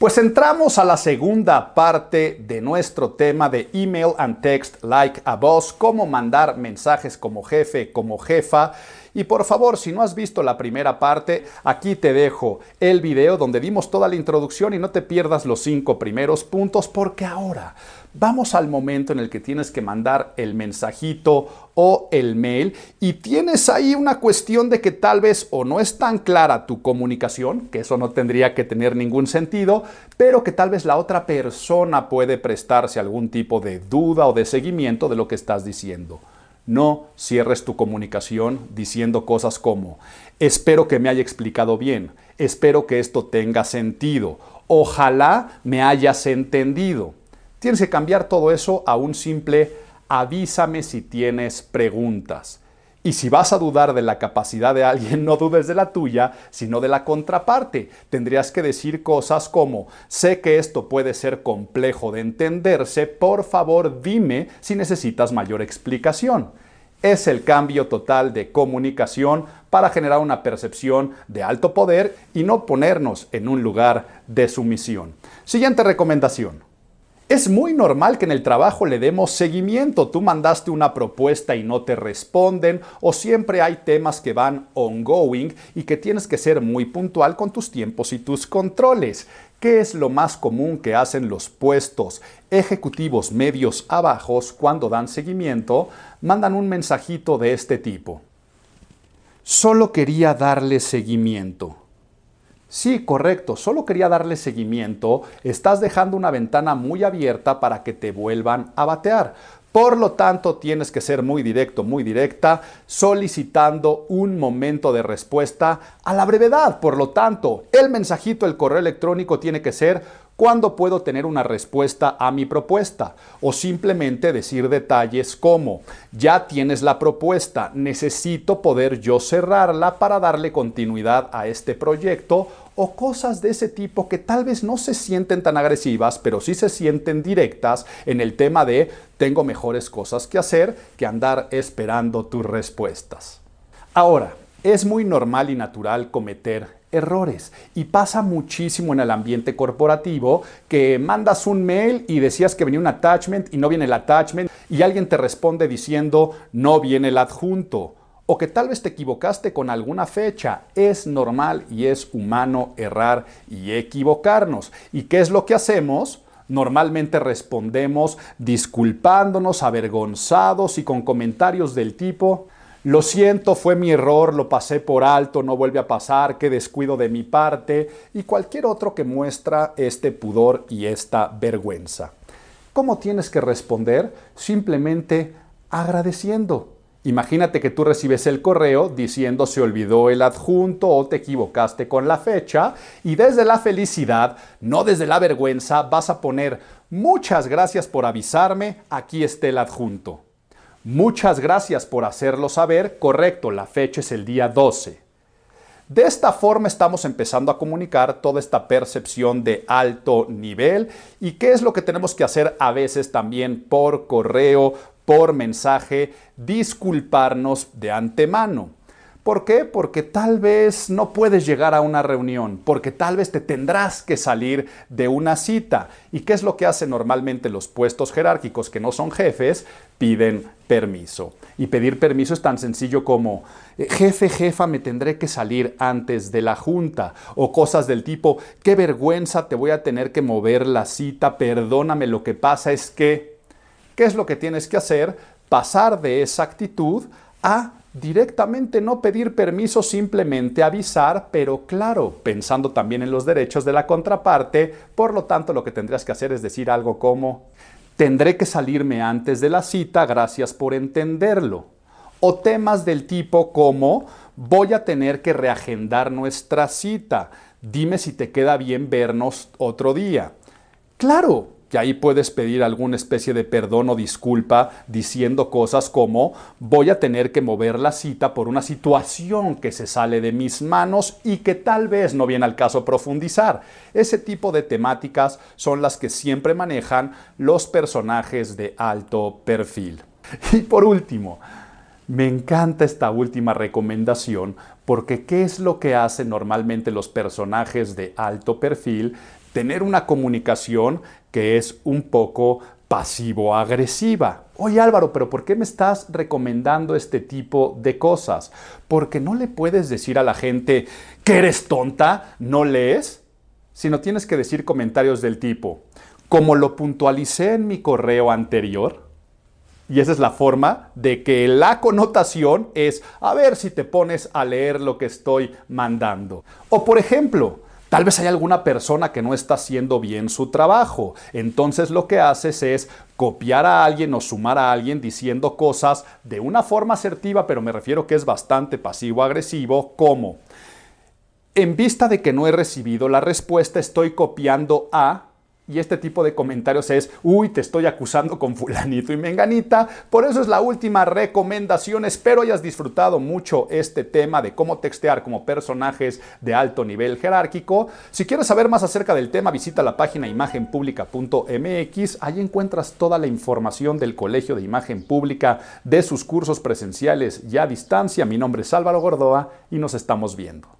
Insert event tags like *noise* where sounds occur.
Pues entramos a la segunda parte de nuestro tema de email and text like a boss, cómo mandar mensajes como jefe, como jefa. Y por favor, si no has visto la primera parte, aquí te dejo el video donde dimos toda la introducción y no te pierdas los cinco primeros puntos porque ahora vamos al momento en el que tienes que mandar el mensajito o el mail y tienes ahí una cuestión de que tal vez o no es tan clara tu comunicación, que eso no tendría que tener ningún sentido, pero que tal vez la otra persona puede prestarse algún tipo de duda o de seguimiento de lo que estás diciendo. No cierres tu comunicación diciendo cosas como, espero que me haya explicado bien, espero que esto tenga sentido, ojalá me hayas entendido. Tienes que cambiar todo eso a un simple avísame si tienes preguntas. Y si vas a dudar de la capacidad de alguien, *laughs* no dudes de la tuya, sino de la contraparte. Tendrías que decir cosas como, sé que esto puede ser complejo de entenderse, por favor dime si necesitas mayor explicación. Es el cambio total de comunicación para generar una percepción de alto poder y no ponernos en un lugar de sumisión. Siguiente recomendación. Es muy normal que en el trabajo le demos seguimiento. Tú mandaste una propuesta y no te responden o siempre hay temas que van ongoing y que tienes que ser muy puntual con tus tiempos y tus controles. ¿Qué es lo más común que hacen los puestos ejecutivos medios abajos cuando dan seguimiento? Mandan un mensajito de este tipo. Solo quería darle seguimiento. Sí, correcto, solo quería darle seguimiento, estás dejando una ventana muy abierta para que te vuelvan a batear. Por lo tanto, tienes que ser muy directo, muy directa, solicitando un momento de respuesta a la brevedad. Por lo tanto, el mensajito, el correo electrónico tiene que ser ¿Cuándo puedo tener una respuesta a mi propuesta? O simplemente decir detalles como, ya tienes la propuesta, necesito poder yo cerrarla para darle continuidad a este proyecto o cosas de ese tipo que tal vez no se sienten tan agresivas, pero sí se sienten directas en el tema de tengo mejores cosas que hacer que andar esperando tus respuestas. Ahora, es muy normal y natural cometer errores. Y pasa muchísimo en el ambiente corporativo que mandas un mail y decías que venía un attachment y no viene el attachment y alguien te responde diciendo no viene el adjunto. O que tal vez te equivocaste con alguna fecha. Es normal y es humano errar y equivocarnos. ¿Y qué es lo que hacemos? Normalmente respondemos disculpándonos, avergonzados y con comentarios del tipo, lo siento, fue mi error, lo pasé por alto, no vuelve a pasar, qué descuido de mi parte y cualquier otro que muestra este pudor y esta vergüenza. ¿Cómo tienes que responder? Simplemente agradeciendo. Imagínate que tú recibes el correo diciendo se olvidó el adjunto o te equivocaste con la fecha y desde la felicidad, no desde la vergüenza, vas a poner muchas gracias por avisarme, aquí está el adjunto. Muchas gracias por hacerlo saber. Correcto, la fecha es el día 12. De esta forma estamos empezando a comunicar toda esta percepción de alto nivel y qué es lo que tenemos que hacer a veces también por correo, por mensaje, disculparnos de antemano. ¿Por qué? Porque tal vez no puedes llegar a una reunión, porque tal vez te tendrás que salir de una cita. ¿Y qué es lo que hacen normalmente los puestos jerárquicos que no son jefes? Piden permiso. Y pedir permiso es tan sencillo como, eh, jefe, jefa, me tendré que salir antes de la junta. O cosas del tipo, qué vergüenza, te voy a tener que mover la cita, perdóname, lo que pasa es que... ¿Qué es lo que tienes que hacer? Pasar de esa actitud a directamente no pedir permiso, simplemente avisar, pero claro, pensando también en los derechos de la contraparte, por lo tanto lo que tendrías que hacer es decir algo como, tendré que salirme antes de la cita, gracias por entenderlo. O temas del tipo como, voy a tener que reagendar nuestra cita, dime si te queda bien vernos otro día. Claro, que ahí puedes pedir alguna especie de perdón o disculpa diciendo cosas como voy a tener que mover la cita por una situación que se sale de mis manos y que tal vez no viene al caso profundizar. Ese tipo de temáticas son las que siempre manejan los personajes de alto perfil. Y por último, me encanta esta última recomendación porque ¿qué es lo que hacen normalmente los personajes de alto perfil? tener una comunicación que es un poco pasivo-agresiva. Oye Álvaro, pero ¿por qué me estás recomendando este tipo de cosas? Porque no le puedes decir a la gente que eres tonta, no lees, sino tienes que decir comentarios del tipo, como lo puntualicé en mi correo anterior, y esa es la forma de que la connotación es a ver si te pones a leer lo que estoy mandando. O por ejemplo, Tal vez hay alguna persona que no está haciendo bien su trabajo. Entonces lo que haces es copiar a alguien o sumar a alguien diciendo cosas de una forma asertiva, pero me refiero que es bastante pasivo-agresivo, como, en vista de que no he recibido la respuesta, estoy copiando a y este tipo de comentarios es, uy, te estoy acusando con fulanito y menganita. Por eso es la última recomendación. Espero hayas disfrutado mucho este tema de cómo textear como personajes de alto nivel jerárquico. Si quieres saber más acerca del tema, visita la página imagenpublica.mx. Ahí encuentras toda la información del Colegio de Imagen Pública, de sus cursos presenciales y a distancia. Mi nombre es Álvaro Gordoa y nos estamos viendo.